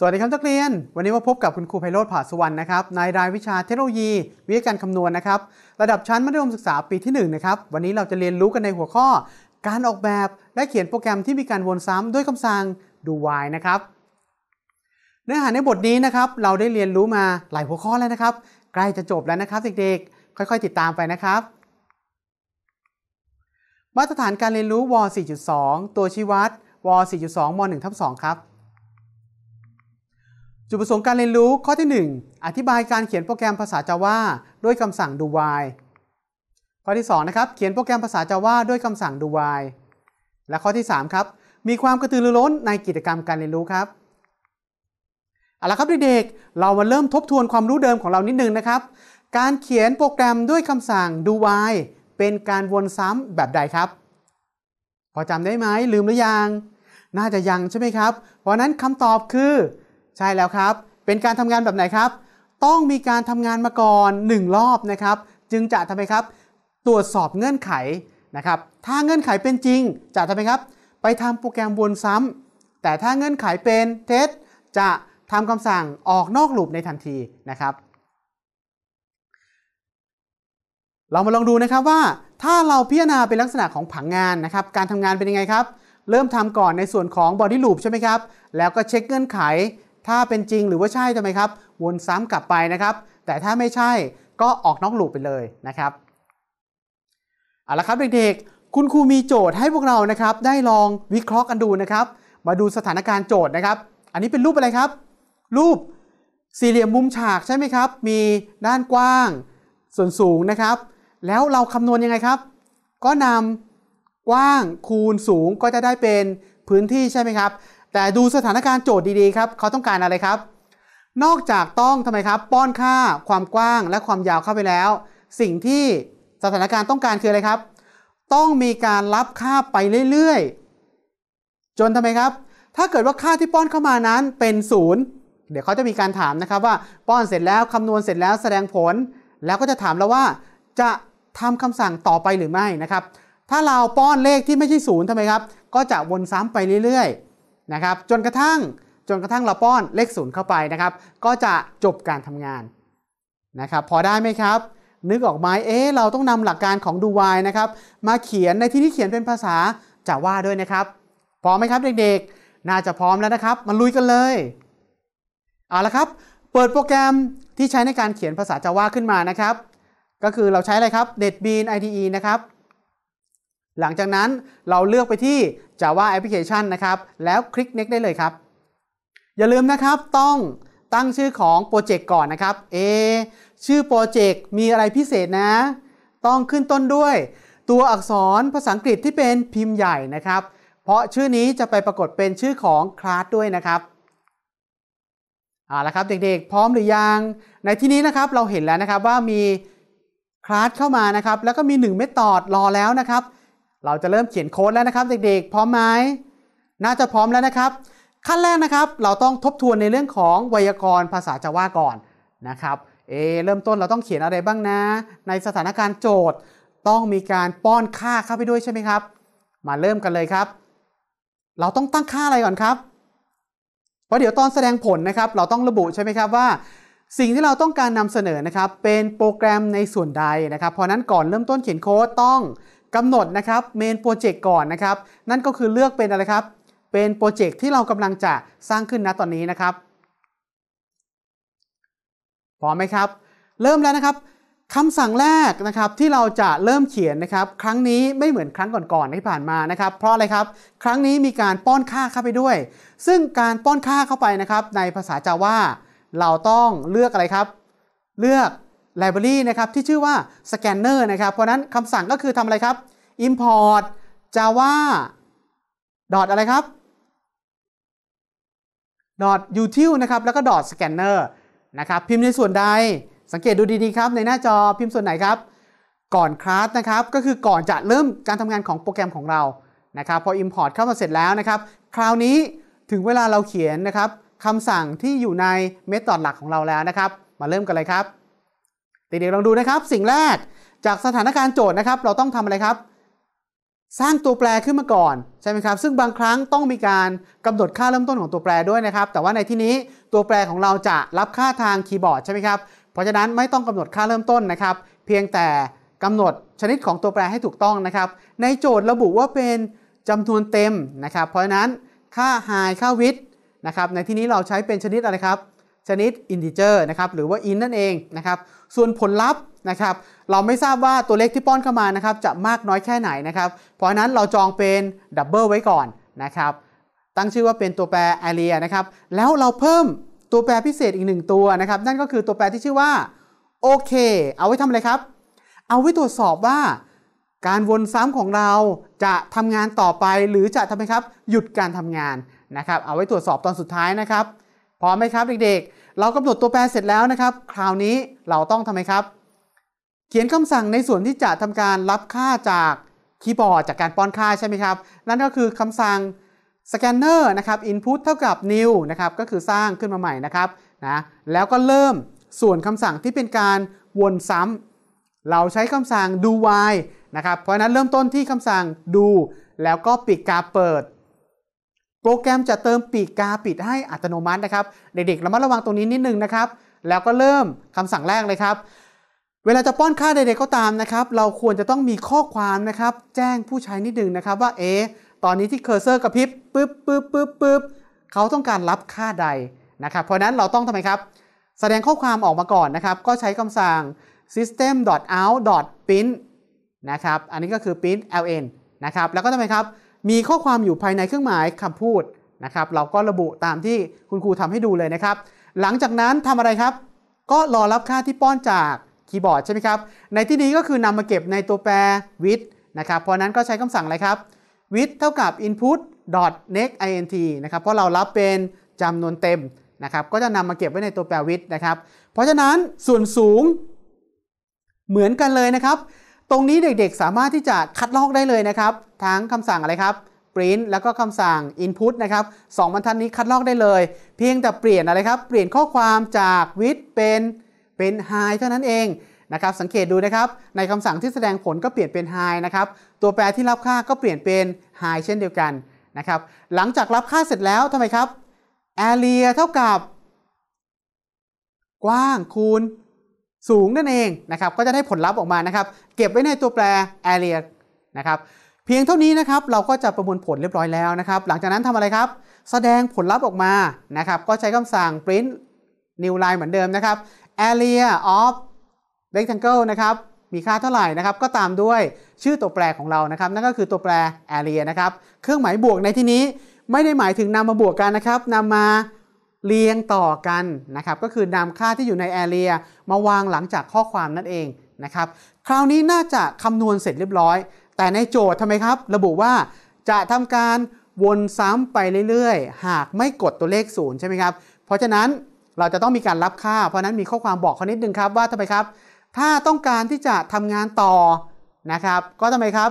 สวัสดีครับนักเรียน วันนี้มาพบกับคุณครูไพโรธผาสุวรรณนะครับนายรายวิชาเทคโนโลยีวิทยาการคำนวณนะครับ ระดับชั้นมัธยมศึกษาปีที่1นะครับ วันนี้เราจะเรียนรู้กันในหัวข้อ การออกแบบ และเขียนโปรแกรมที่มีการวนซ้ำด้วยคำสั่ง do while นะครับ เนื้อหาในบทนี้นะครับ เราได้เรียนรู้มาหลายหัวข้อแล้วนะครับ ใกล้จะจบแล้วนะครับเด็กๆ ค่อยๆ ติดตามไปนะครับ มาตรฐานการเรียนรู้ว4.2 ตัวชี้วัดว4.2ม1ทับ2ครับจุดประสงค์การเรียนรู้ข้อที่ 1 อธิบายการเขียนโปรแกรมภาษา Java ด้วยคำสั่ง do while ข้อที่2นะครับเขียนโปรแกรมภาษา Java ด้วยคำสั่ง do while และข้อที่3ครับมีความกระตือรือร้นในกิจกรรมการเรียนรู้ครับเอาละครับเด็กๆเรามาเริ่มทบทวนความรู้เดิมของเรานิดนึงนะครับ การเขียนโปรแกรมด้วยคำสั่ง do while เป็นการวนซ้ำแบบใดครับ พอจำได้ไหมลืมหรือยังน่าจะยังใช่ไหมครับ เพราะนั้นคำตอบคือใช่แล้วครับ เป็นการทำงานแบบไหนครับ ต้องมีการทำงานมาก่อน1รอบนะครับ จึงจะทำไมครับ ตรวจสอบเงื่อนไขนะครับ ถ้าเงื่อนไขเป็นจริง จะทำไมครับ ไปทำโปรแกรมวนซ้ำ แต่ถ้าเงื่อนไขเป็นเท็จ จะทำคำสั่งออกนอกลูปในทันทีนะครับ เรามาลองดูนะครับว่าถ้าเราพิจารณาเป็นลักษณะของผังงานนะครับ การทำงานเป็นยังไงครับ เริ่มทำก่อนในส่วนของบอดี้ลูปใช่ไหมครับ แล้วก็เช็คเงื่อนไขถ้าเป็นจริงหรือว่าใช่ทำไมครับ วนซ้ำกลับไปนะครับ แต่ถ้าไม่ใช่ก็ออกนอกลูปไปเลยนะครับเอาละครับเด็กๆคุณครูมีโจทย์ให้พวกเรานะครับ ได้ลองวิเคราะห์กันดูนะครับ มาดูสถานการณ์โจทย์นะครับ อันนี้เป็นรูปอะไรครับ รูปสี่เหลี่ยมมุมฉากใช่ไหมครับ มีด้านกว้างส่วนสูงนะครับ แล้วเราคำนวณยังไงครับ ก็นำกว้างคูณสูงก็จะได้เป็นพื้นที่ใช่ไหมครับแต่ดูสถานการณ์โจทย์ดี ๆ ครับ เขาต้องการอะไรครับ นอกจากต้องทำไมครับ ป้อนค่าความกว้างและความยาวเข้าไปแล้ว สิ่งที่สถานการณ์ต้องการคืออะไรครับ ต้องมีการรับค่าไปเรื่อยๆจนทำไมครับ ถ้าเกิดว่าค่าที่ป้อนเข้ามานั้นเป็นศูนย์เดี๋ยวเขาจะมีการถามนะครับ ว่าป้อนเสร็จแล้วคำนวณเสร็จแล้ว แสดงผล แล้วก็จะถามเราว่าจะทำคำสั่งต่อไปหรือไม่นะครับ ถ้าเราป้อนเลขที่ไม่ใช่ศูนย์ทำไมครับ ก็จะวนซ้ำไปเรื่อยนะครับจนกระทั่งจนกระทั่งเราป้อนเลขศูนย์เข้าไปนะครับ ก็จะจบการทำงานนะครับ พอได้ไหมครับ นึกออกไหมเอ๊เราต้องนำหลักการของดูวายนะครับมาเขียนในที่นี้เขียนเป็นภาษาจาว่าด้วยนะครับ พร้อมไหมครับเด็กๆ น่าจะพร้อมแล้วนะครับ มาลุยกันเลยเอาละครับ เปิดโปรแกรมที่ใช้ในการเขียนภาษาจาว่าขึ้นมานะครับ ก็คือเราใช้อะไรครับ n e t b e a n IDE นะครับหลังจากนั้นเราเลือกไปที่ Java Application นะครับ แล้วคลิก Next ได้เลยครับ อย่าลืมนะครับต้องตั้งชื่อของโปรเจกต์ก่อนนะครับ เอชื่อโปรเจกต์มีอะไรพิเศษนะ ต้องขึ้นต้นด้วยตัวอักษรภาษาอังกฤษที่เป็นพิมพ์ใหญ่นะครับ เพราะชื่อนี้จะไปปรากฏเป็นชื่อของคลาสด้วยนะครับเอาละครับเด็กๆ พร้อมหรือยัง ในที่นี้นะครับเราเห็นแล้วนะครับว่ามีคลาสเข้ามานะครับ แล้วก็มี1เมธอดรอแล้วนะครับเราจะเริ่มเขียนโค้ดแล้วนะครับเด็กๆ พร้อมไหมน่าจะพร้อมแล้วนะครับ ขั้นแรกนะครับเราต้องทบทวนในเรื่องของไวยากรณ์ภาษาจาว่าก่อนนะครับเอเริ่มต้นเราต้องเขียนอะไรบ้างนะ ในสถานการณ์โจทย์ ต้องมีการป้อนค่าเข้าไปด้วยใช่ไหมครับ มาเริ่มกันเลยครับ เราต้องตั้งค่าอะไรก่อนครับ เพราะเดี๋ยวตอนแสดงผลนะครับ เราต้องระบุใช่ไหมครับว่า สิ่งที่เราต้องการนำเสนอนะครับ เป็นโปรแกรมในส่วนใดนะครับ เพราะนั้นก่อนเริ่มต้นเขียนโค้ดต้องกำหนด นะครับเมนโปรเจกต์ก่อนนะครับ นั่นก็คือเลือกเป็นอะไรครับ เป็นโปรเจกต์ที่เรากำลังจะสร้างขึ้นนะตอนนี้นะครับ พร้อมไหมครับ เริ่มแล้วนะครับคำสั่งแรกนะครับที่เราจะเริ่มเขียนนะครับ ครั้งนี้ไม่เหมือนครั้งก่อนๆที่ผ่านมานะครับ เพราะอะไรครับครั้งนี้มีการป้อนค่าเข้าไปด้วย ซึ่งการป้อนค่าเข้าไปนะครับ ในภาษาจาว่าเราต้องเลือกอะไรครับ เลือกไลบรารีนะครับ ที่ชื่อว่าสแกนเนอร์นะครับเพราะนั้นคำสั่งก็คือทำอะไรครับ import java ออะไรครับ util นะครับ แล้วก็ scanner นะครับพิมพ์ในส่วนใด สังเกตดูดี ๆ ครับ ในหน้าจอพิมพ์ส่วนไหนครับ ก่อนคลาสนะครับก็คือก่อนจะเริ่มการทำงานของโปรแกรมของเรานะครับ พอ import เข้ามาเสร็จแล้วนะครับ คราวนี้ถึงเวลาเราเขียนนะครับคำสั่งที่อยู่ในเมธอดหลักของเราแล้วนะครับ มาเริ่มกันเลยครับเด็กๆลองดูนะครับ สิ่งแรกจากสถานการณ์โจทย์นะครับ เราต้องทำอะไรครับ สร้างตัวแปรขึ้นมาก่อนใช่ไหมครับ ซึ่งบางครั้งต้องมีการกำหนดค่าเริ่มต้นของตัวแปรด้วยนะครับ แต่ว่าในที่นี้ตัวแปรของเราจะรับค่าทางคีย์บอร์ดใช่ไหมครับ เพราะฉะนั้นไม่ต้องกำหนดค่าเริ่มต้นนะครับ เพียงแต่กำหนดชนิดของตัวแปรให้ถูกต้องนะครับ ในโจทย์ระบุว่าเป็นจำนวนเต็มนะครับ เพราะฉะนั้นค่า high ค่าวิด t นะครับ ในที่นี้เราใช้เป็นชนิดอะไรครับ ชนิด integer นะครับ หรือว่า int นั่นเองนะครับส่วนผลลัพธ์นะครับ เราไม่ทราบว่าตัวเลขที่ป้อนเข้ามานะครับจะมากน้อยแค่ไหนนะครับ เพราะนั้นเราจองเป็นดับเบิลไว้ก่อนนะครับ ตั้งชื่อว่าเป็นตัวแปร area นะครับ แล้วเราเพิ่มตัวแปรพิเศษอีกหนึ่งตัวนะครับ นั่นก็คือตัวแปรที่ชื่อว่าโอเค เอาไว้ทำอะไรครับ เอาไว้ตรวจสอบว่า การวนซ้ำของเราจะทำงานต่อไป หรือจะทำไมครับ หยุดการทำงานนะครับ เอาไว้ตรวจสอบตอนสุดท้ายนะครับ พร้อมไหมครับเด็ก ๆเรากำหนดตัวแปรเสร็จแล้วนะครับ คราวนี้เราต้องทํไมครับ เขียนคำสั่งในส่วนที่จะทำการรับค่าจากคีย์บอร์ดจากการป้อนค่าใช่ไหมครับ นั่นก็คือคำสั่งสแกนเนอร์นะครับ input เท่ากับ new นะครับก็คือสร้างขึ้นมาใหม่นะครับนะแล้วก็เริ่มส่วนคำสั่งที่เป็นการวนซ้ำเราใช้คำสั่ง do while นะครับเพราะนั้นเริ่มต้นที่คำสั่ง do แล้วก็ปิดการเปิดรแกรมจะเติมปีกกาปิดให้อัตโนมัตินะครับ เด็กๆระมัดระวังตรงนี้นิดนึงนะครับ แล้วก็เริ่มคำสั่งแรกเลยครับ เวลาจะป้อนค่าใดๆก็ตามนะครับ เราควรจะต้องมีข้อความนะครับแจ้งผู้ใช้นิดนึงนะครับว่าเอ๊ตอนนี้ที่เคอร์เซอร์กระพริบปึ๊บปึ๊บปึ๊บปึ๊บเขาต้องการรับค่าใดนะครับเพราะนั้นเราต้องทำไมครับ แสดงข้อความออกมาก่อนนะครับ ก็ใช้คำสั่ง system.out.print นะครับอันนี้ก็คือ print ln นะครับแล้วก็ทำไมครับมีข้อความอยู่ภายในเครื่องหมายคำพูดนะครับ เราก็ระบุตามที่คุณครูทำให้ดูเลยนะครับ หลังจากนั้นทำอะไรครับ ก็รอรับค่าที่ป้อนจากคีย์บอร์ดใช่ไหมครับ ในที่นี้ก็คือนำมาเก็บในตัวแปร with นะครับ เพราะนั้นก็ใช้คำสั่งอะไรครับ with เท่ากับ input dot next int นะครับเพราะเรารับเป็นจำนวนเต็มนะครับ ก็จะนำมาเก็บไว้ในตัวแปร with นะครับ เพราะฉะนั้นส่วนสูง เหมือนกันเลยนะครับตรงนี้เด็กๆสามารถที่จะคัดลอกได้เลยนะครับ ทั้งคำสั่งอะไรครับ print แล้วก็คำสั่ง input นะครับสองบรรทัดนี้คัดลอกได้เลย เพียงแต่เปลี่ยนอะไรครับเปลี่ยนข้อความจาก with เป็น เป็น high เท่านั้นเอง นะครับสังเกตดูนะครับในคำสั่งที่แสดงผลก็เปลี่ยนเป็น high นะครับตัวแปรที่รับค่าก็เปลี่ยนเป็น high เช่นเดียวกันนะครับหลังจากรับค่าเสร็จแล้วทำไมครับ area เท่ากับ กว้างคูณสูงนั่นเองนะครับก็จะได้ผลลัพธ์ออกมานะครับเก็บไว้ในตัวแปร area นะครับเพียงเท่านี้นะครับเราก็จะประมวลผลเรียบร้อยแล้วนะครับหลังจากนั้นทำอะไรครับ แสดงผลลัพธ์ออกมานะครับก็ใช้คำสั่ง print new line เหมือนเดิมนะครับ area of rectangle นะครับมีค่าเท่าไหร่นะครับก็ตามด้วยชื่อตัวแปรของเรานะครับนั่นก็คือตัวแปร area นะครับเครื่องหมายบวกในที่นี้ไม่ได้หมายถึงนำมาบวกกันนะครับนำมาเรียงต่อกันนะครับก็คือนำค่าที่อยู่ในแอเรียมาวางหลังจากข้อความนั่นเองนะครับคราวนี้น่าจะคำนวณเสร็จเรียบร้อย แต่ในโจทย์ทำไมครับ ระบุว่าจะทำการวนซ้ำไปเรื่อยๆ หากไม่กดตัวเลขศูนย์ใช่ไหมครับเพราะฉะนั้นเราจะต้องมีการรับค่าเพราะนั้นมีข้อความบอกเขานิดนึงครับว่าทำไมครับ ถ้าต้องการที่จะทำงานต่อนะครับ ก็ทำไมครับ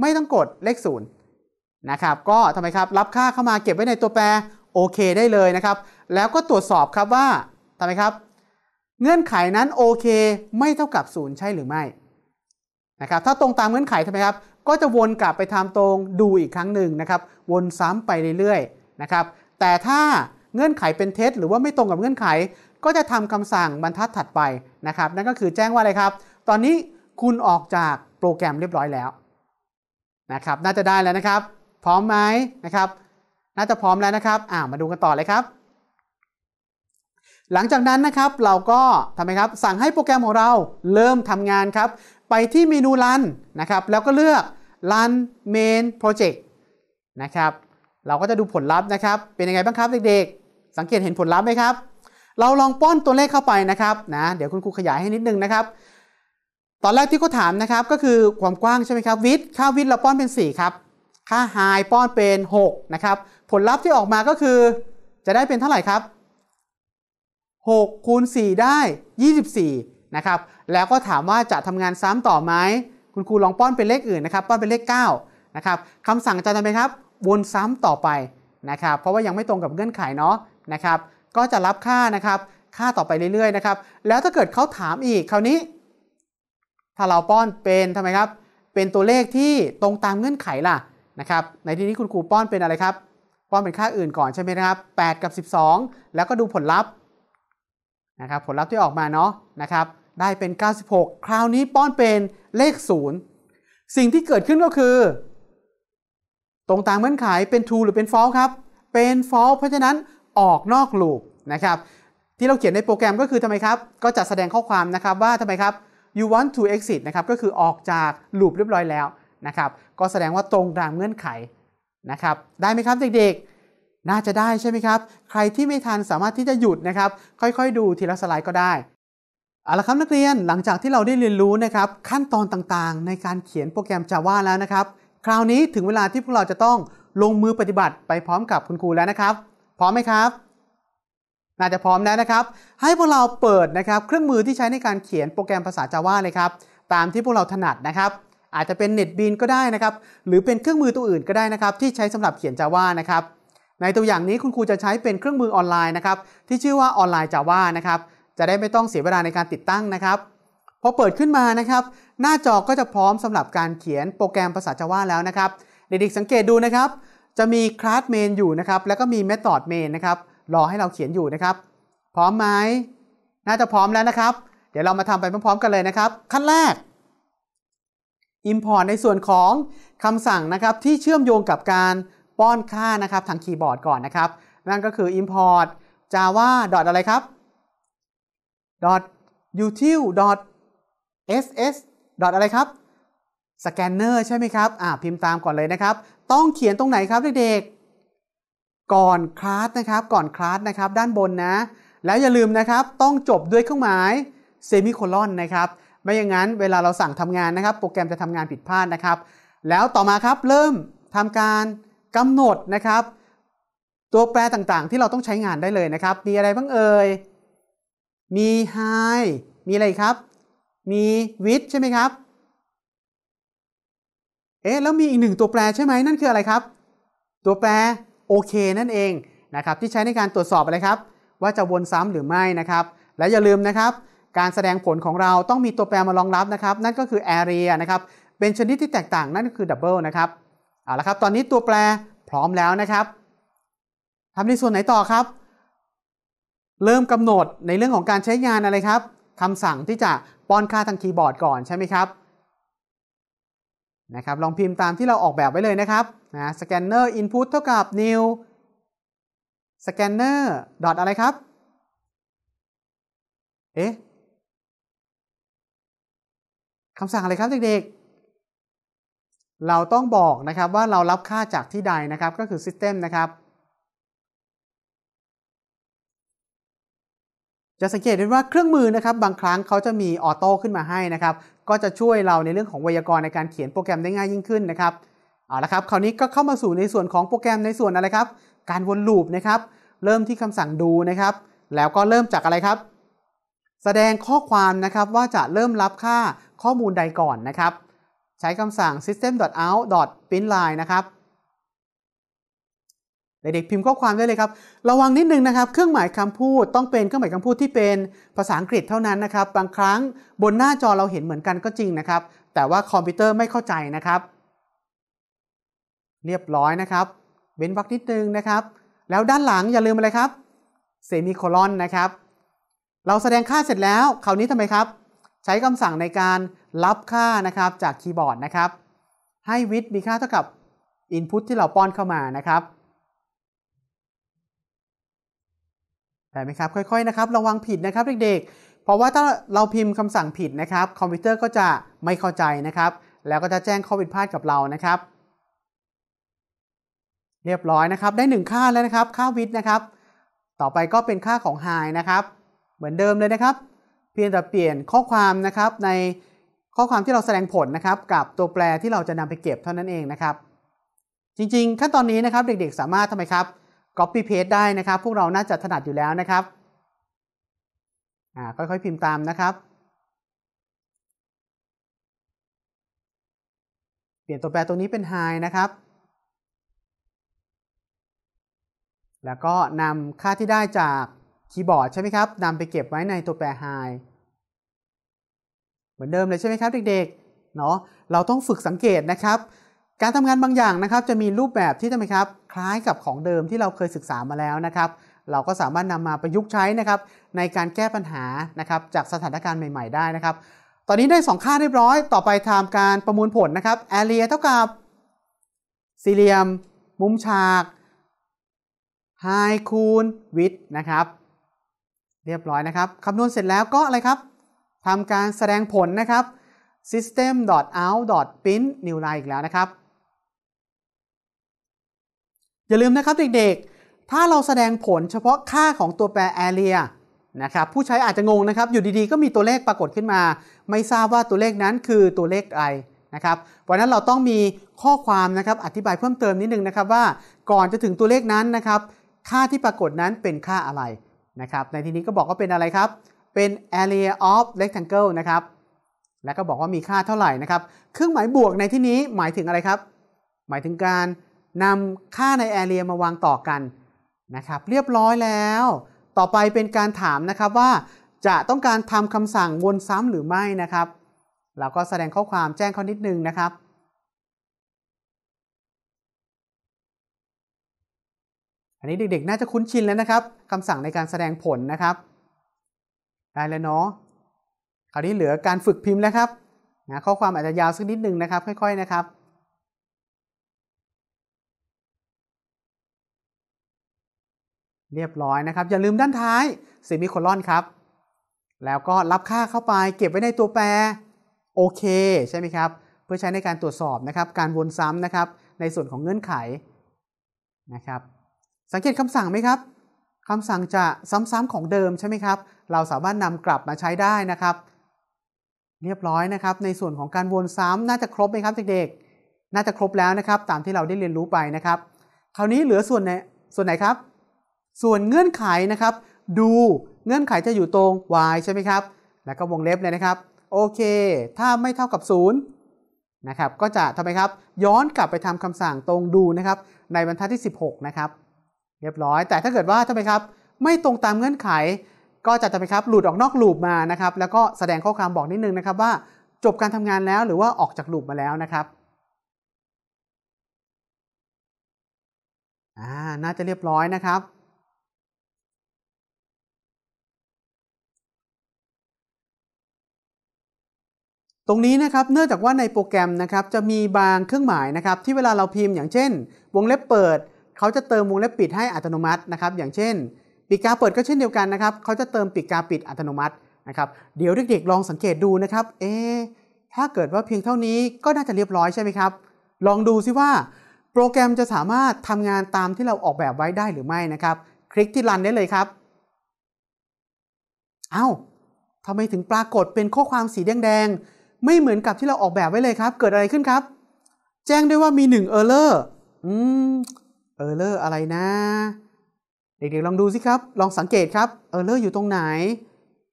ไม่ต้องกดเลขศูนย์นะครับก็ทำไมครับรับค่าเข้ามาเก็บไว้ในตัวแปรโอเคได้เลยนะครับ แล้วก็ตรวจสอบครับว่าทำไมครับ เงื่อนไขนั้นโอเคไม่เท่ากับศูนย์ใช่หรือไม่ นะครับ ถ้าตรงตามเงื่อนไขทำไหมครับ ก็จะวนกลับไปทำตรงดูอีกครั้งหนึ่งนะครับ วนซ้ำไปเรื่อยๆ นะครับ แต่ถ้าเงื่อนไขเป็นเท็จ หรือว่าไม่ตรงกับเงื่อนไข ก็จะทำคำสั่งบรรทัดถัดไปนะครับ นั่นก็คือแจ้งว่าอะไรครับ ตอนนี้คุณออกจากโปรแกรมเรียบร้อยแล้วนะครับ น่าจะได้แล้วนะครับ พร้อมไหมนะครับน่าจะพร้อมแล้วนะครับ อ่ามาดูกันต่อเลยครับ หลังจากนั้นนะครับ เราก็ทำไมครับ สั่งให้โปรแกรมของเราเริ่มทำงานครับ ไปที่เมนู run นะครับ แล้วก็เลือก run main project นะครับ เราก็จะดูผลลัพธ์นะครับ เป็นยังไงบ้างครับเด็กๆ สังเกตเห็นผลลัพธ์ไหมครับ เราลองป้อนตัวเลขเข้าไปนะครับ นะ เดี๋ยวคุณครูขยายให้นิดนึงนะครับ ตอนแรกที่เขาถามนะครับ ก็คือความกว้างใช่ไหมครับวิดค่าวิดเราป้อนเป็น4ครับค่าหายป้อนเป็น 6 นะครับ ผลลัพธ์ที่ออกมาก็คือ จะได้เป็นเท่าไหร่ครับ 6 คูณ 4 ได้ 24 นะครับแล้วก็ถามว่าจะทำงานซ้ำต่อไหมคุณครูลองป้อนเป็นเลขอื่นนะครับป้อนเป็นเลข 9 นะครับคำสั่งจะทำไหมครับ วนซ้ำต่อไปนะครับเพราะว่ายังไม่ตรงกับเงื่อนไขเนาะนะครับ ก็จะรับค่านะครับ ค่าต่อไปเรื่อยๆนะครับ แล้วถ้าเกิดเขาถามอีกคราวนี้ ถ้าเราป้อนเป็นทำไมครับ เป็นตัวเลขที่ตรงตามเงื่อนไขล่ะนะครับในที่นี้คุณครูป้อนเป็นอะไรครับ ป้อนเป็นค่าอื่นก่อนใช่ไหมครับ 8 กับ 12 แล้วก็ดูผลลัพธ์นะครับผลลัพธ์ที่ออกมาเนาะนะครับ ได้เป็น 96 คราวนี้ป้อนเป็นเลข 0 สิ่งที่เกิดขึ้นก็คือ ตรงตามเงื่อนไขเป็น true หรือเป็น false ครับ เป็น false เพราะฉะนั้นออกนอกลูปนะครับ ที่เราเขียนในโปรแกรมก็คือทำไมครับ ก็จะแสดงข้อความนะครับว่าทำไมครับ you want to exit นะครับก็คือออกจากลูปเรียบร้อยแล้วนะครับก็แสดงว่าตรงตามเงื่อนไขนะครับ ได้ไหมครับเด็กๆน่าจะได้ใช่ไหมครับ ใครที่ไม่ทัน สามารถที่จะหยุดนะครับ ค่อยๆดูทีละสไลด์ก็ได้เอาละครับนักเรียนหลังจากที่เราได้เรียนรู้นะครับ ขั้นตอนต่างๆ ในการเขียนโปรแกรม Java แล้วนะครับ คราวนี้ถึงเวลาที่พวกเราจะต้องลงมือปฏิบัติไปพร้อมกับคุณครูแล้วนะครับ พร้อมไหมครับ น่าจะพร้อมแล้วนะครับ ให้พวกเราเปิดนะครับเครื่องมือที่ใช้ในการเขียนโปรแกรมภาษา Java เลยครับ ตามที่พวกเราถนัดนะครับอาจจะเป็น n e t b e a n ก็ได้นะครับหรือเป็นเครื่องมือตัวอื่นก็ได้นะครับที่ใช้สำหรับเขียน Java นะครับ ในตัวอย่างนี้คุณครูจะใช้เป็นเครื่องมือออนไลน์นะครับที่ชื่อว่าออนไลน์ Java นะครับจะได้ไม่ต้องเสียเวลาในการติดตั้งนะครับพอเปิดขึ้นมานะครับ หน้าจอก็จะพร้อมสำหรับการเขียนโปรแกรมภาษา Java แล้วนะครับเด็กๆสังเกตดูนะครับ จะมีคลาสเมนอยู่นะครับแล้วก็มี method main นะครับรอให้เราเขียนอยู่นะครับ พร้อมไหมน่าจะพร้อมแล้วนะครับ เดี๋ยวเรามาทำไปพร้อมๆ กันเลยนะครับขั้นแรก import ในส่วนของคำสั่งนะครับที่เชื่อมโยงกับการป้อนค่านะครับ ทางคีย์บอร์ดก่อนนะครับ นั่นก็คือ import java อะไรครับ util ss อะไรครับ scanner ใช่ไหมครับอ่าพิมพ์ตามก่อนเลยนะครับ ต้องเขียนตรงไหนครับเด็กๆก่อนคลาสนะครับ ก่อนคลาสนะครับ ด้านบนนะ แล้วอย่าลืมนะครับต้องจบด้วยเครื่องหมายเซมิโคลอนนะครับไม่อย่างนั้นเวลาเราสั่งทำงานนะครับ โปรแกรมจะทำงานผิดพลาดนะครับ แล้วต่อมาครับเริ่มทำการกำหนดนะครับ ตัวแปรต่างๆ ที่เราต้องใช้งานได้เลยนะครับ มีอะไรบ้างเอ่ยมี high มีอะไรครับมี width ใช่ไหมครับเอ๊ะแล้วมีอีกหนึ่งตัวแปรใช่ไหมนั่นคืออะไรครับ ตัวแปรโอเคนั่นเองนะครับที่ใช้ในการตรวจสอบอะไรครับ ว่าจะวนซ้ำหรือไม่นะครับ และอย่าลืมนะครับการแสดงผลของเราต้องมีตัวแปรมารองรับนะครับ นั่นก็คือ area นะครับ เป็นชนิดที่แตกต่างนั่นก็คือ double นะครับเอาละครับ ตอนนี้ตัวแปรพร้อมแล้วนะครับทำในส่วนไหนต่อครับ เริ่มกำหนดในเรื่องของการใช้งานอะไรครับคำสั่งที่จะป้อนค่าทางคีย์บอร์ดก่อนใช่ไหมครับ นะครับลองพิมพ์ตามที่เราออกแบบไว้เลยนะครับนะสแกนเนอร์ินพุตเท่ากับ new scanner ดอทอะไรครับเอ๊ะคำสั่งอะไรครับเด็กๆ เราต้องบอกนะครับว่าเรารับค่าจากที่ใดนะครับก็คือ system นะครับ จะสังเกตเห็นว่าเครื่องมือนะครับ บางครั้งเขาจะมีออโต้ขึ้นมาให้นะครับก็จะช่วยเราในเรื่องของไวยากรณ์ในการเขียนโปรแกรมได้ง่ายยิ่งขึ้นนะครับเอาละครับ คราวนี้ก็เข้ามาสู่ในส่วนของโปรแกรมในส่วนอะไรครับ การวนลูปนะครับเริ่มที่คำสั่งดูนะครับ แล้วก็เริ่มจากอะไรครับแสดงข้อความนะครับว่าจะเริ่มรับค่าข้อมูลใดก่อนนะครับ ใช้คำสั่ง system.out.println นะครับเด็กๆพิมพ์ข้อความได้เลยครับ ระวังนิดนึงนะครับ เครื่องหมายคำพูด ต้องเป็นเครื่องหมายคำพูดที่เป็นภาษาอังกฤษเท่านั้นนะครับ บางครั้งบนหน้าจอเราเห็นเหมือนกันก็จริงนะครับ แต่ว่าคอมพิวเตอร์ไม่เข้าใจนะครับ เรียบร้อยนะครับ เว้นวรรคนิดนึงนะครับ แล้วด้านหลังอย่าลืมอะไรครับเซมิโคลอนนะครับเราแสดงค่าเสร็จแล้วคราวนี้ทำไมครับ ใช้คำสั่งในการรับค่านะครับจากคีย์บอร์ดนะครับ ให้วิดมีค่าเท่ากับ Input ที่เราป้อนเข้ามานะครับได้ไหมครับ ค่อยๆนะครับ ระวังผิดนะครับเด็กๆ เพราะว่าถ้าเราพิมพ์คำสั่งผิดนะครับ คอมพิวเตอร์ก็จะไม่เข้าใจนะครับ แล้วก็จะแจ้งข้อผิดพลาดกับเรานะครับ เรียบร้อยนะครับ ได้1ค่าแล้วนะครับค่าวิดนะครับต่อไปก็เป็นค่าของ high นะครับเหมือนเดิมเลยนะครับ เพียงแต่เปลี่ยนข้อความนะครับในข้อความที่เราแสดงผลนะครับ กับตัวแปรที่เราจะนำไปเก็บเท่านั้นเองนะครับ จริงๆ ขั้นตอนนี้นะครับเด็กๆสามารถทำไมครับ copy paste ได้นะครับ พวกเราน่าจะถนัดอยู่แล้วนะครับอ่าค่อยๆ พิมพ์ตามนะครับ เปลี่ยนตัวแปรตรงนี้เป็น high นะครับแล้วก็นำค่าที่ได้จากคีย์บอร์ดใช่ไหมครับนำไปเก็บไว้ในตัวแปร high เหมือนเดิมเลยใช่ไหมครับเด็กๆเนาะเราต้องฝึกสังเกตนะครับ การทำงานบางอย่างนะครับ จะมีรูปแบบที่ทำไมครับ คล้ายกับของเดิมที่เราเคยศึกษามาแล้วนะครับ เราก็สามารถนำมาประยุกต์ใช้นะครับ ในการแก้ปัญหานะครับ จากสถานการณ์ใหม่ๆได้นะครับ ตอนนี้ได้ 2 ค่าเรียบร้อยต่อไปทำการประมวลผลนะครับแอเรียเท่ากับ สี่เหลี่ยม มุมฉากไฮคูณวิดนะครับเรียบร้อยนะครับ คำนวณเสร็จแล้วก็อะไรครับ ทำการแสดงผลนะครับ system.out.print new line อีกแล้วนะครับ อย่าลืมนะครับเด็กๆ ถ้าเราแสดงผลเฉพาะค่าของตัวแปร area นะครับ ผู้ใช้อาจจะงงนะครับ อยู่ดีๆ ก็มีตัวเลขปรากฏขึ้นมา ไม่ทราบว่าตัวเลขนั้นคือตัวเลขอะไรนะครับวันนั้นเราต้องมีข้อความนะครับ อธิบายเพิ่มเติมนิดนึงนะครับว่า ก่อนจะถึงตัวเลขนั้นนะครับ ค่าที่ปรากฏนั้นเป็นค่าอะไรนะครับในที่นี้ก็บอกว่าเป็นอะไรครับ เป็น area of rectangle นะครับ แล้วก็บอกว่ามีค่าเท่าไหร่นะครับ เครื่องหมายบวกในที่นี้หมายถึงอะไรครับ หมายถึงการนำค่าใน area มาวางต่อกันนะครับ เรียบร้อยแล้ว ต่อไปเป็นการถามนะครับว่าจะต้องการทำคำสั่งวนซ้ำหรือไม่นะครับ เราก็แสดงข้อความแจ้งเขานิดนึงนะครับอันนี้เด็กๆน่าจะคุ้นชิน แล้วนะครับคำสั่งในการแสดงผลนะครับ ได้แล้วเนาะคราวนี้เหลือการฝึกพิมพ์แล้วครับนะข้อความอาจจะยาวสักนิดนึงนะครับ ค่อย ๆนะครับ เรียบร้อยนะครับอย่าลืมด้านท้ายซิมิโคลอนครับ แล้วก็รับค่าเข้าไป เก็บไว้ในตัวแปรโอเค ใช่ไหมครับ เพื่อใช้ในการตรวจสอบนะครับ การวนซ้ำนะครับ ในส่วนของเงื่อนไขนะครับสังเกตคำสั่งไหมครับ คำสั่งจะซ้ำๆของเดิมใช่ไหมครับ เราสามารถนำกลับมาใช้ได้นะครับ เรียบร้อยนะครับ ในส่วนของการวนซ้ำน่าจะครบไหมครับ เด็กๆ น่าจะครบแล้วนะครับ ตามที่เราได้เรียนรู้ไปนะครับ คราวนี้เหลือส่วนไหน ส่วนไหนครับ ส่วนเงื่อนไขนะครับ ดูเงื่อนไขจะอยู่ตรง y ใช่ไหมครับ แล้วก็วงเล็บเลยนะครับ โอเค ถ้าไม่เท่ากับ0นะครับ ก็จะทำไมครับ ย้อนกลับไปทำคำสั่งตรงดูนะครับ ในบรรทัดที่ 16 นะครับรียบร้อย แต่ถ้าเกิดว่าทำไมครับ ไม่ตรงตามเงื่อนไข ก็จะทำไมครับหลุดออกนอกลูปมานะครับ แล้วก็แสดงข้อความบอกนิดนึงนะครับว่าจบการทำงานแล้วหรือว่าออกจากลูปมาแล้วนะครับอ่าน่าจะเรียบร้อยนะครับ ตรงนี้นะครับ เนื่องจากว่าในโปรแกรมนะครับ จะมีบางเครื่องหมายนะครับ ที่เวลาเราพิมพ์อย่างเช่นวงเล็บเปิดเขาจะเติมวงเล็บปิดให้อัตโนมัตินะครับ อย่างเช่น ปีกกาเปิดก็เช่นเดียวกันนะครับเขาจะเติมปีกกาปิดอัตโนมัตินะครับ เดี๋ยวเด็กๆลองสังเกตดูนะครับเอ๊ถ้าเกิดว่าเพียงเท่านี้ก็น่าจะเรียบร้อยใช่ไหมครับลองดูซิว่า โปรแกรมจะสามารถทำงานตามที่เราออกแบบไว้ได้หรือไม่นะครับ คลิกที่รันได้เลยครับเอา้าทำไมถึงปรากฏเป็นข้อความสีแดงๆไม่เหมือนกับที่เราออกแบบไว้เลยครับ เกิดอะไรขึ้นครับ แจ้งด้วยว่ามี 1 error อืมเออร์เลอร์อะไรนะ เด็กๆลองดูสิครับ ลองสังเกตครับเออร์เลอร์อยู่ตรงไหน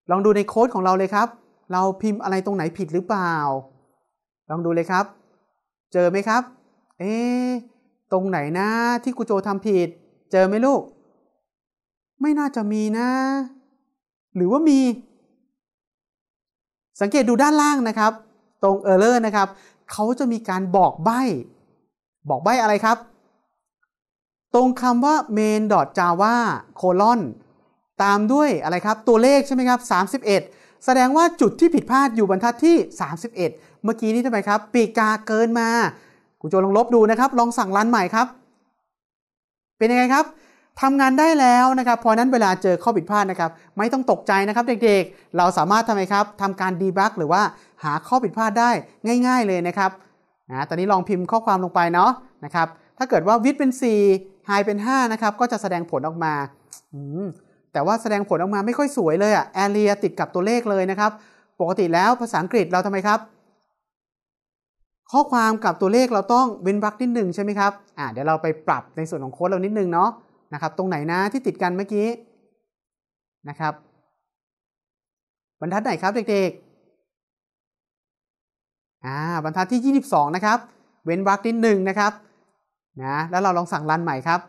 ลองดูในโค้ดของเราเลยครับ เราพิมพ์อะไรตรงไหนผิดหรือเปล่า ลองดูเลยครับ เจอไหมครับ เอ๊ตรงไหนนะที่กู โจทำผิด เจอไหมลูก ไม่น่าจะมีนะ หรือว่ามี สังเกตดูด้านล่างนะครับ ตรงเออร์เลอร์นะครับ เขาจะมีการบอกใบบอกใบอะไรครับตรงคำว่า main.java colon ตามด้วยอะไรครับตัวเลขใช่ไหมครับ 31 แสดงว่าจุดที่ผิดพลาดอยู่บรรทัดที่ 31 เมื่อกี้นี้ทำไมครับ ปีกาเกินมาคุณโจลองลบดูนะครับ ลองสั่งรันใหม่ครับ เป็นยังไงครับ ทำงานได้แล้วนะครับเพราะนั้นเวลาเจอข้อผิดพลาดนะครับ ไม่ต้องตกใจนะครับเด็กๆ เราสามารถทำไมครับทำการดีบักหรือว่าหาข้อผิดพลาดได้ง่าย ๆเลยนะครับ นะ ตอนนี้ลองพิมพ์ข้อความลงไปเนาะนะครับ ถ้าเกิดว่าวิทย์เป็น4 h i เป็น5นะครับก็จะแสดงผลออกมา แต่ว่าแสดงผลออกมาไม่ค่อยสวยเลยอะแอเรีย ติดกับตัวเลขเลยนะครับ ปกติแล้วภาษาอังกฤษเราทำไมครับ ข้อความกับตัวเลขเราต้องเว้นวรรคนิดหนึ่งใช่ไหมครับอ่าเดี๋ยวเราไปปรับในส่วนของโค้ดเรานิดนึงเนาะนะครับตรงไหนนะที่ติดกันเมื่อกี้นะครับ บรรทัดไหนครับ เด็ก ๆ อ่าบรรทัดที่ 22 นะครับ เว้นวรรคนิดหนึ่งนะครับนะแล้วเราลองสั่งรันใหม่ครับ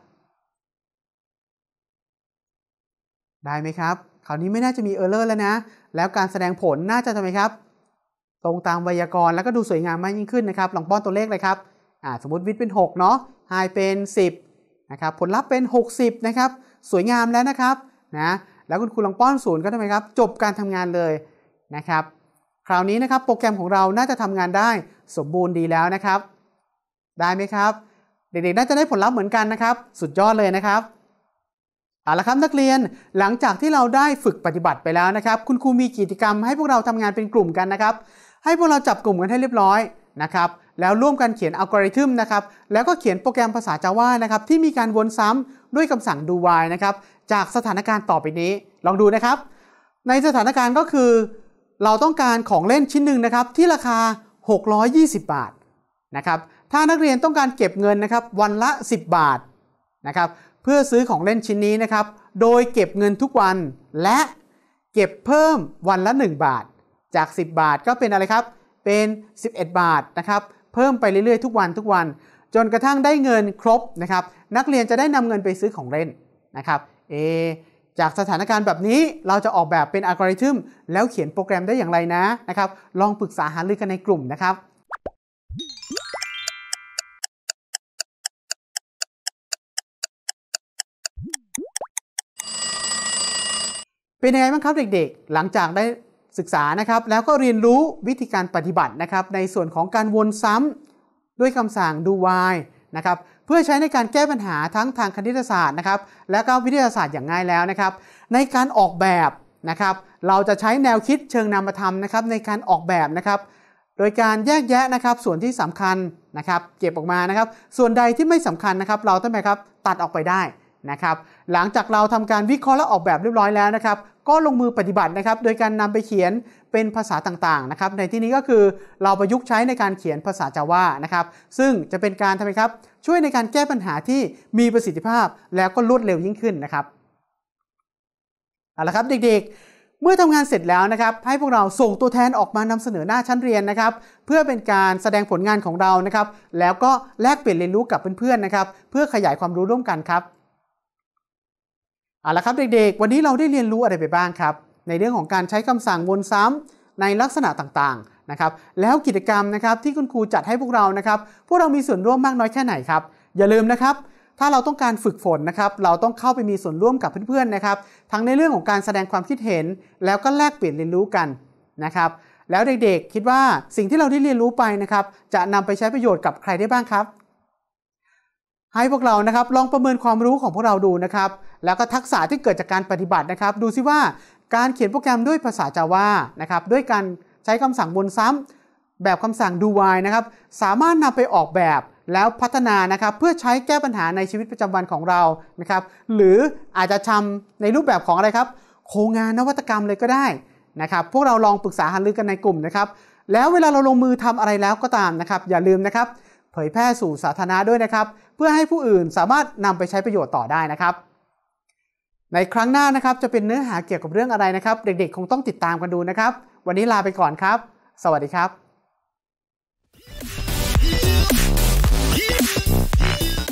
ได้ไหมครับ คราวนี้ไม่น่าจะมีเออร์เลอร์แล้วนะ แล้วการแสดงผลน่าจะทำไมครับ ตรงตามไวยากรณ์แล้วก็ดูสวยงามมากยิ่งขึ้นนะครับลองป้อนตัวเลขเลยครับสมมติวิทย์เป็น 6เนาะไฮเป็น 10 นะครับ ผลลัพธ์เป็น 60 นะครับ สวยงามแล้วนะครับนะแล้วคุณครูลองป้อนศูนย์ก็ทำไมครับ จบการทำงานเลยนะครับ คราวนี้นะครับโปรแกรมของเราน่าจะทำงานได้สมบูรณ์ดีแล้วนะครับ ได้ไหมครับเด็กๆ น่าจะได้ผลลัพธ์เหมือนกันนะครับ สุดยอดเลยนะครับเอาละครับ นักเรียน หลังจากที่เราได้ฝึกปฏิบัติไปแล้วนะครับ คุณครูมีกิจกรรมให้พวกเราทำงานเป็นกลุ่มกันนะครับ ให้พวกเราจับกลุ่มกันให้เรียบร้อยนะครับ แล้วร่วมกันเขียนอัลกอริทึมนะครับ แล้วก็เขียนโปรแกรมภาษาจาว่านะครับ ที่มีการวนซ้ำด้วยคำสั่ง do while นะครับ จากสถานการณ์ต่อไปนี้ ลองดูนะครับ ในสถานการณ์ก็คือ เราต้องการของเล่นชิ้นหนึ่งนะครับ ที่ราคา 620 บาทนะครับถ้านักเรียนต้องการเก็บเงินนะครับวันละ 10 บาทนะครับ เพื่อซื้อของเล่นชิ้นนี้นะครับ โดยเก็บเงินทุกวัน และเก็บเพิ่มวันละ 1 บาท จาก 10 บาทก็เป็นอะไรครับ เป็น 11 บาทนะครับ เพิ่มไปเรื่อยๆ ทุกวันทุกวัน จนกระทั่งได้เงินครบนะครับ นักเรียนจะได้นำเงินไปซื้อของเล่นนะครับเอจากสถานการณ์แบบนี้เราจะออกแบบเป็นอัลกอริทึมแล้วเขียนโปรแกรมได้อย่างไรนะนะครับลองปรึกษาหารือกันในกลุ่มนะครับเป็นยังไงบ้างครับเด็ก ๆ หลังจากได้ศึกษานะครับ แล้วก็เรียนรู้วิธีการปฏิบัตินะครับ ในส่วนของการวนซ้ำด้วยคำสั่งดูวายนะครับเพื่อใช้ในการแก้ปัญหาทั้งทางคณิตศาสตร์นะครับ และก็วิทยาศาสตร์อย่างง่ายแล้วนะครับ ในการออกแบบนะครับ เราจะใช้แนวคิดเชิงนามธรรมนะครับ ในการออกแบบนะครับ โดยการแยกแยะนะครับ ส่วนที่สำคัญนะครับ เก็บออกมานะครับ ส่วนใดที่ไม่สำคัญนะครับ เราต้องไปครับตัดออกไปได้นะครับ หลังจากเราทำการวิเคราะห์และออกแบบเรียบร้อยแล้วนะครับก็ลงมือปฏิบัตินะครับ โดยการนำไปเขียนเป็นภาษาต่างๆ นะครับ ในที่นี้ก็คือเราประยุกต์ใช้ในการเขียนภาษาจาวานะครับ ซึ่งจะเป็นการทำไมครับ ช่วยในการแก้ปัญหาที่มีประสิทธิภาพ แล้วก็รวดเร็วยิ่งขึ้นนะครับ เอาละครับเด็กๆ เมื่อทำงานเสร็จแล้วนะครับ ให้พวกเราส่งตัวแทนออกมานำเสนอหน้าชั้นเรียนนะครับ เพื่อเป็นการแสดงผลงานของเรา นะครับ แล้วก็แลกเปลี่ยนเรียนรู้กับเพื่อนๆ นะครับ เพื่อขยายความรู้ร่วมกันครับเอาละครับเด็กๆ วันนี้เราได้เรียนรู้อะไรไปบ้างครับ ในเรื่องของการใช้คำสั่งวนซ้ำในลักษณะต่างๆนะครับแล้วกิจกรรมนะครับที่คุณครูจัดให้พวกเรานะครับ พวกเรามีส่วนร่วมมากน้อยแค่ไหนครับ อย่าลืมนะครับถ้าเราต้องการฝึกฝนนะครับเราต้องเข้าไปมีส่วนร่วมกับเพื่อนๆนะครับ ทั้งในเรื่องของการแสดงความคิดเห็น แล้วก็แลกเปลี่ยนเรียนรู้กันนะครับ แล้วเด็กๆคิดว่าสิ่งที่เราได้เรียนรู้ไปนะครับจะนำไปใช้ประโยชน์กับใครได้บ้างครับให้พวกเรานะครับลองประเมินความรู้ของพวกเราดูนะครับ แล้วก็ทักษะที่เกิดจากการปฏิบัตินะครับ ดูซิว่าการเขียนโปรแกรมด้วยภาษาจาวานะครับด้วยการใช้คำสั่งวนซ้ำ แบบคำสั่งดูวายนะครับสามารถนำไปออกแบบแล้วพัฒนานะครับ เพื่อใช้แก้ปัญหาในชีวิตประจำวันของเรานะครับ หรืออาจจะทาในรูปแบบของอะไรครับ โครงงานนวัตกรรมเลยก็ได้นะครับ พวกเราลองปรึกษาหารือกันในกลุ่มนะครับ แล้วเวลาเราลงมือทำอะไรแล้วก็ตามนะครับ อย่าลืมนะครับเผยแพร่สู่สาธารณะด้วยนะครับ เพื่อให้ผู้อื่นสามารถนำไปใช้ประโยชน์ต่อได้นะครับ ในครั้งหน้านะครับจะเป็นเนื้อหาเกี่ยวกับเรื่องอะไรนะครับ เด็กๆ คงต้องติดตามกันดูนะครับ วันนี้ลาไปก่อนครับ สวัสดีครับ